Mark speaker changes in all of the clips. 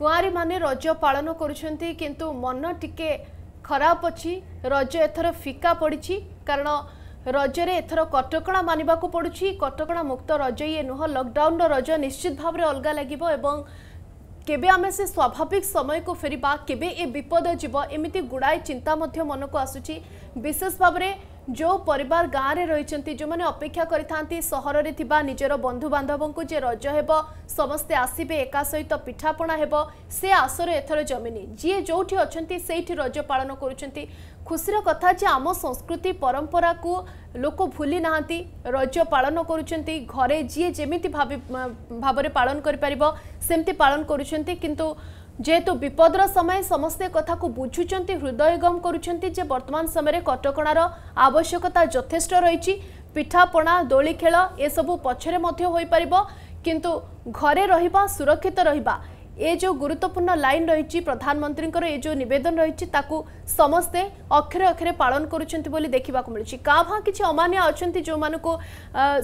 Speaker 1: କୁଆଁରୀମାନେ ରଜ ପାଳନ କରୁଛନ୍ତି କିନ୍ତୁ ମନ ଟିକେ ଖରାପ ଅଛି ରଜ ଏଥର ଫିକା ପଡ଼ିଛି କାରଣ ରଜରେ ଏଥର କଟକଣା ମାନିବାକୁ ପଡ଼ୁଛି କଟକଣା ମୁକ୍ତ ରଜ ଇଏ ନୁହଁ ଲକଡାଉନର ରଜ ନିଶ୍ଚିତ ଭାବରେ ଅଲଗା ଲାଗିବ ଏବଂ କେବେ ଆମେ ସେ ସ୍ୱାଭାବିକ ସମୟକୁ ଫେରିବା କେବେ ଏ ବିପଦ ଯିବ ଏମିତି ଗୁଡ଼ାଏ ଚିନ୍ତା ମଧ୍ୟ ମନକୁ ଆସୁଛି ବିଶେଷ ଭାବରେ जो ପରିବାର ଗାଁରେ ରହିଛନ୍ତି ଯେଉଁମାନେ ଅପେକ୍ଷା କରିଥାନ୍ତି ସହରରେ ଥିବା ନିଜର ବନ୍ଧୁବାନ୍ଧବଙ୍କୁ ଯେ ରଜ ହେବ ସମସ୍ତେ ଆସିବେ ଏକା ସହିତ ପିଠାପଣା ହେବ ସେ ଆସର ଏଥର ଜମିନି ଯିଏ ଯେଉଁଠି ଅଛନ୍ତି ସେଇଠି ରଜ ପାଳନ କରୁଛନ୍ତି ଖୁସିର କଥା ଯେ ଆମ ସଂସ୍କୃତି ପରମ୍ପରାକୁ ଲୋକ ଭୁଲି ନାହାନ୍ତି ରଜ ପାଳନ କରୁଛନ୍ତି ଘରେ ଯିଏ ଯେମିତି ଭାବି ଭାବରେ ପାଳନ କରିପାରିବ ସେମିତି ପାଳନ କରୁଛନ୍ତି କିନ୍ତୁ ଯେହେତୁ ବିପଦର ସମୟ ସମସ୍ତେ କଥାକୁ ବୁଝୁଛନ୍ତି ହୃଦୟଙ୍ଗମ କରୁଛନ୍ତି ଯେ ବର୍ତ୍ତମାନ ସମୟରେ କଟକଣାର ଆବଶ୍ୟକତା ଯଥେଷ୍ଟ ରହିଛି ପିଠାପଣା ଦୋଳି ଖେଳ ଏସବୁ ପଛରେ ମଧ୍ୟ ହୋଇପାରିବ କିନ୍ତୁ ଘରେ ରହିବା ସୁରକ୍ଷିତ ରହିବା ଏ ଯେଉଁ ଗୁରୁତ୍ୱପୂର୍ଣ୍ଣ ଲାଇନ୍ ରହିଛି ପ୍ରଧାନମନ୍ତ୍ରୀଙ୍କର ଏ ଯେଉଁ ନିବେଦନ ରହିଛି ତାକୁ ସମସ୍ତେ ଅକ୍ଷରେ ଅକ୍ଷରେ ପାଳନ କରୁଛନ୍ତି ବୋଲି ଦେଖିବାକୁ ମିଳୁଛି କାଁ ଭାଁ କିଛି ଅମାନିଆ ଅଛନ୍ତି ଯେଉଁମାନଙ୍କୁ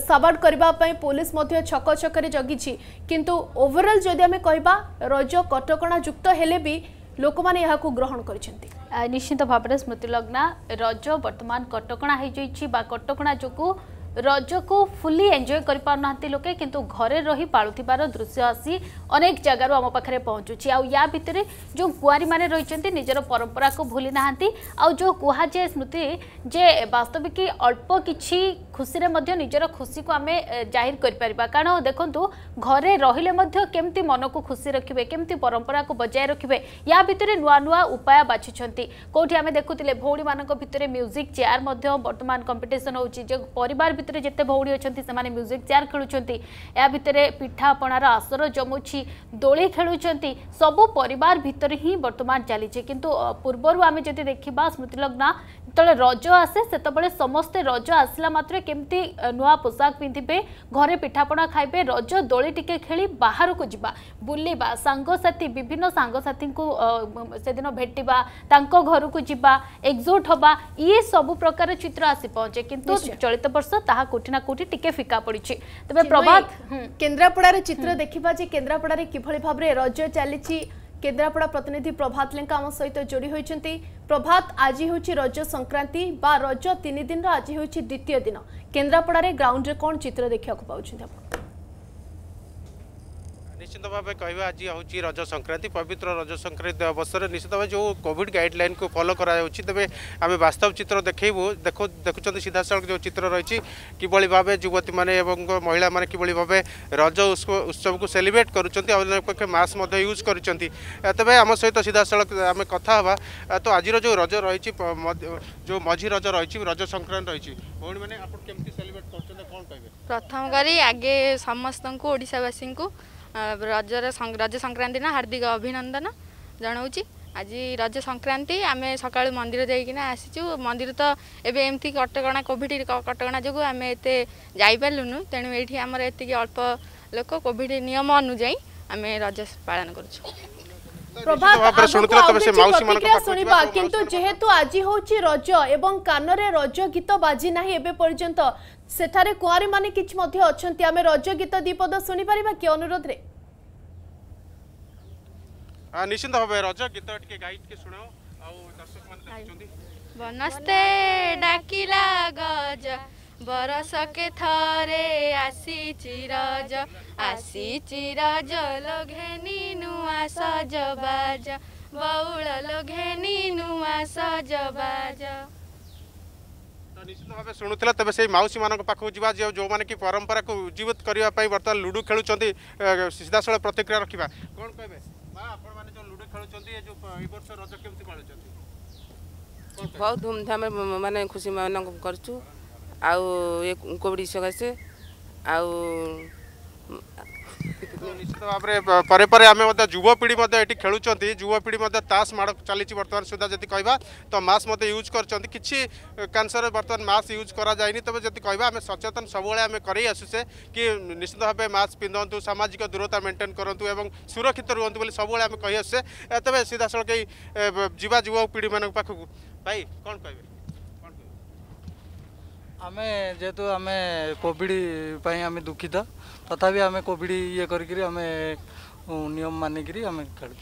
Speaker 1: ସାବାଡ଼ କରିବା ପାଇଁ ପୋଲିସ ମଧ୍ୟ ଛକ ଛକରେ ଜଗିଛି କିନ୍ତୁ ଓଭରଅଲ୍ ଯଦି ଆମେ କହିବା ରଜ କଟକଣା ଯୁକ୍ତ ହେଲେ ବି ଲୋକମାନେ ଏହାକୁ ଗ୍ରହଣ କରିଛନ୍ତି ନିଶ୍ଚିତ ଭାବରେ ସ୍ମୃତିଲଗ୍ନା
Speaker 2: ରଜ ବର୍ତ୍ତମାନ କଟକଣା ହୋଇଯାଇଛି ବା କଟକଣା ଯୋଗୁଁ रज को फुली एंजय कर पार ना लोके किंतु घरे रही पालुवार दृश्य आसी अनेक जगार आम पाखे पहुँचुची आउ या भितर जो कुआरी मैंने रही निजर परंपरा को भूली ना आज जो कहा जाए स्मृति जे वास्तविक अल्प किसी खुशी में निजर खुशी को आम जाहिर करण देखु घरे रही केमी मन को खुशी रखिए केमती परंपरा को बजाय रखिए या भितर नुआ नुआ उपाय बाछुंट कौटी आम देखुले भौणी मान भितर म्यूजिक चेयर बर्तमान कंपिटन हो पर भितर जिते भौणी अच्छा से म्यूजिक चेयर खेलुँच या भितर पिठापणार आसर जमुई दोली खेलुंट सबू पर ही बर्तमान चली पूर्वर आम जब देखा स्मृतिलग्ना যেতবে রজ আসে সেতবে সমস্তে রজ আসলা মাত্রে কেমতি নূয়া পোশাক পিঁধবে ঘরে পিঠাপনা খাইবে রজ দোলি টিকে খেলি বাহারক যা বুলবা সাংসাথী বিভিন্ন সাংসাথী সেদিন ভেটবা তাঙ্ক ঘরক যা একজুট হওয়া ইয়ে সবু প্রকার চিত্র আসি পৌঁছে কিন্তু চলিত বর্ষ তাহা কোটি না কোটি টিকে ফিকা পড়ছে
Speaker 1: তবে প্রভাত কেন্দ্রাপড়ার চিত্র দেখা যে কেন্দ্রাপড়ার কিভাবে ভাবে রজ চালিছি কেন্দ্রাপড়া প্রতিনিধি প্রভাত লেঙ্কা আম সহ যোড়ি হয়েছেন ପ୍ରଭାତ ଆଜି ହେଉଛି ରଜ ସଂକ୍ରାନ୍ତି ବା ରଜ ତିନି ଦିନର ଆଜି ହେଉଛି ଦ୍ୱିତୀୟ ଦିନ କେନ୍ଦ୍ରାପଡ଼ାରେ ଗ୍ରାଉଣ୍ଡରେ କ'ଣ ଚିତ୍ର ଦେଖିବାକୁ ପାଉଛନ୍ତି ଆପଣ
Speaker 3: ନିଶ୍ଚିତ ଭାବେ କହିବା ଆଜି ହେଉଛି ରଜ ସଂକ୍ରାନ୍ତି ପବିତ୍ର ରଜ ସଂକ୍ରାନ୍ତି ଅବସରରେ ନିଶ୍ଚିତ ଭାବେ ଯେଉଁ କୋଭିଡ଼ ଗାଇଡ଼ଲାଇନ୍କୁ ଫଲୋ କରାଯାଉଛି ତେବେ ଆମେ ବାସ୍ତବ ଚିତ୍ର ଦେଖେଇବୁ ଦେଖୁ ଦେଖୁଛନ୍ତି ସିଧାସଳଖ ଯେଉଁ ଚିତ୍ର ରହିଛି କିଭଳି ଭାବେ ଯୁବତୀମାନେ ଏବଂ ମହିଳାମାନେ କିଭଳି ଭାବେ ରଜ ଉତ୍ସବକୁ ସେଲିବ୍ରେଟ୍ କରୁଛନ୍ତି ଆଉ ପକ୍ଷେ ମାସ୍କ ମଧ୍ୟ ୟୁଜ୍ କରିଛନ୍ତି ତେବେ ଆମ ସହିତ ସିଧାସଳଖ ଆମେ କଥା ହେବା ତ ଆଜିର ଯେଉଁ ରଜ ରହିଛି ଯେଉଁ ମଝି ରଜ ରହିଛି ରଜ ସଂକ୍ରାନ୍ତି ରହିଛି ଭଉଣୀମାନେ ଆପଣ କେମିତି ସେଲିବ୍ରେଟ୍ କରୁଛନ୍ତି କ'ଣ
Speaker 2: କହିବେ ପ୍ରଥମ କରି ଆଗେ ସମସ୍ତଙ୍କୁ ଓଡ଼ିଶାବାସୀଙ୍କୁ ରଜର ରଜ ସଂକ୍ରାନ୍ତି ନା ହାର୍ଦ୍ଦିକ ଅଭିନନ୍ଦନ ଜଣାଉଛି ଆଜି ରଜ ସଂକ୍ରାନ୍ତି ଆମେ ସକାଳୁ ମନ୍ଦିର ଯାଇକିନା ଆସିଛୁ ମନ୍ଦିର ତ ଏବେ ଏମିତି କଟକଣା କୋଭିଡ଼ କଟକଣା ଯୋଗୁଁ ଆମେ ଏତେ ଯାଇପାରିଲୁନୁ ତେଣୁ ଏଇଠି ଆମର ଏତିକି ଅଳ୍ପ ଲୋକ କୋଭିଡ଼ ନିୟମ ଅନୁଯାୟୀ ଆମେ ରଜ ପାଳନ କରୁଛୁ
Speaker 1: শুণবা কিন্তু যেহেতু আজি হচ্ছে রজ এবং কানরে রজ গীত বাজি না এবে পর্যন্ত সেঠারে কুয়ারী মানে কিছু মধ্যে অনেক আমি রজ গীত দুইপদ শুনিপারিবা কি অনুরোধে
Speaker 3: নিশ্চিন্ত ভাবে রজ গীত টিকে গাইকে
Speaker 2: ডাকিলা গজ ବରଷକେ ଥରେ ଆସିଛି ରଜ ଆସିଛି ରଜ ଲୋ ଘେନି ନୂଆ ସଜବାଜ ବଉଳ ଲୋ ଘେନି ନୂଆ ସଜବାଜ
Speaker 3: ନିଶ୍ଚିତ ଭାବେ ଶୁଣୁଥିଲେ ତେବେ ସେହି ମାଉସୀମାନଙ୍କ ପାଖକୁ ଯିବା ଯେ ଯେଉଁମାନେ କି ପରମ୍ପରାକୁ ଉଜ୍ଜୀବିତ କରିବା ପାଇଁ ବର୍ତ୍ତମାନ ଲୁଡ଼ୁ ଖେଳୁଛନ୍ତି ସିଧାସଳଖ ପ୍ରତିକ୍ରିୟା ରଖିବା କ'ଣ କହିବେ ମା ଆପଣମାନେ ଯେଉଁ ଲୁଡ଼ୁ ଖେଳୁଛନ୍ତି ଏ ଯେଉଁ ଏ ବର୍ଷ ରଜ
Speaker 2: କେମିତି ପାଳୁଛନ୍ତି ବହୁତ ଧୁମଧାମରେ ମାନେ ଖୁସି ମାନ କରୁଛୁ ଆଉ ଏ କୋଭିଡ଼ ସକାଶେ
Speaker 3: ଆଉ ନିଶ୍ଚିତ ଭାବରେ ପରେ ପରେ ଆମେ ମଧ୍ୟ ଯୁବପିଢ଼ି ମଧ୍ୟ ଏଠି ଖେଳୁଛନ୍ତି ଯୁବପିଢ଼ି ମଧ୍ୟ ତାସ୍ ମାଡ଼ ଚାଲିଛି ବର୍ତ୍ତମାନ ସୁଦ୍ଧା ଯଦି କହିବା ତ ମାସ୍କ ମଧ୍ୟ ୟୁଜ୍ କରିଛନ୍ତି କିଛି କ୍ୟାନ୍ସର ବର୍ତ୍ତମାନ ମାସ୍କ ୟୁଜ୍ କରାଯାଇନି ତେବେ ଯଦି କହିବା ଆମେ ସଚେତନ ସବୁବେଳେ ଆମେ କରେଇ ଆସୁଛେ କି ନିଶ୍ଚିତ ଭାବେ ମାସ୍କ ପିନ୍ଧନ୍ତୁ ସାମାଜିକ ଦୂରତା ମେଣ୍ଟେନ୍ କରନ୍ତୁ ଏବଂ ସୁରକ୍ଷିତ ରୁହନ୍ତୁ ବୋଲି ସବୁବେଳେ ଆମେ କହି ଆସୁଛେ ତେବେ ସିଧାସଳଖ ଯିବା ଯୁବପିଢ଼ିମାନଙ୍କ ପାଖକୁ ଭାଇ କ'ଣ କହିବେ आम जेहेतु आम कॉविडपी आम दुखित तथा आम कॉविड ई करें निम मानिक खेलु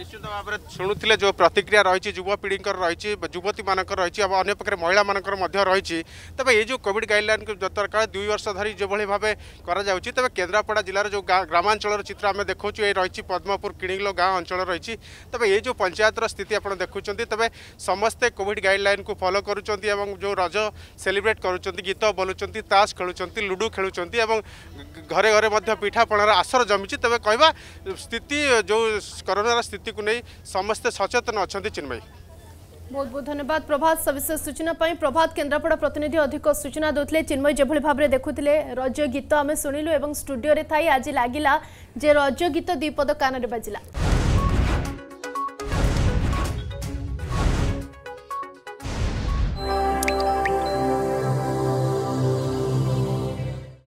Speaker 3: নিশ্চিত ভাবে শুণুলে যে প্রতিক্রিয়া রয়েছে যুবপিঢ়িঙ্কর রয়েছে যুবতী মানকর রয়েছে এবং অন্য পক্ষে মহিলা মানকর মধ্যে রয়েছে তবে এই যে কোভিড গাইডলাইন দরকার দুই বর্ষ ধরি যেভাবে ভাবে করা যাচ্ছে তবে কেন্দ্রাপড়া জেলার যে গ্রামাঞ্চলর চিত্র আমি দেখুছু এই রয়েছে পদ্মপুর কিণিংলো গাঁ অঞ্চল রয়েছে তবে এই যে পঞ্চায়েতর স্থিতি আপনার দেখুছেন তবে সমস্তে কোভিড গাইডলাইন কু ফলো করুচ্ছেন এবং যে রজ সেলিব্রেট করুচ্ছেন গীত বলুচ্ছেন তাস খেলুচ্ছেন লুডু খেলুচ্ছেন এবং ঘরে ঘরে মধ্যে পিঠাপণার আসর জমিছে তবে কহবা স্থিতি যে করোনার स्थिति को नहीं समस्ते सचेतन अच्छा चिन्मयी
Speaker 1: ବହୁତ ବହୁତ ଧନ୍ୟବାଦ ପ୍ରଭାତ ସବିଶେଷ ସୂଚନା ପାଇଁ ପ୍ରଭାତ କେନ୍ଦ୍ରାପଡ଼ା ପ୍ରତିନିଧି ଅଧିକ ସୂଚନା ଦେଉଥିଲେ ଚିନ୍ମୟ ଯେଭଳି ଭାବରେ ଦେଖୁଥିଲେ ରଜ ଗୀତ ଆମେ ଶୁଣିଲୁ ଏବଂ ଷ୍ଟୁଡିଓରେ ଥାଇ ଆଜି ଲାଗିଲା ଯେ ରଜ ଗୀତ ଦ୍ୱିପଦ କାନରେ ବାଜିଲା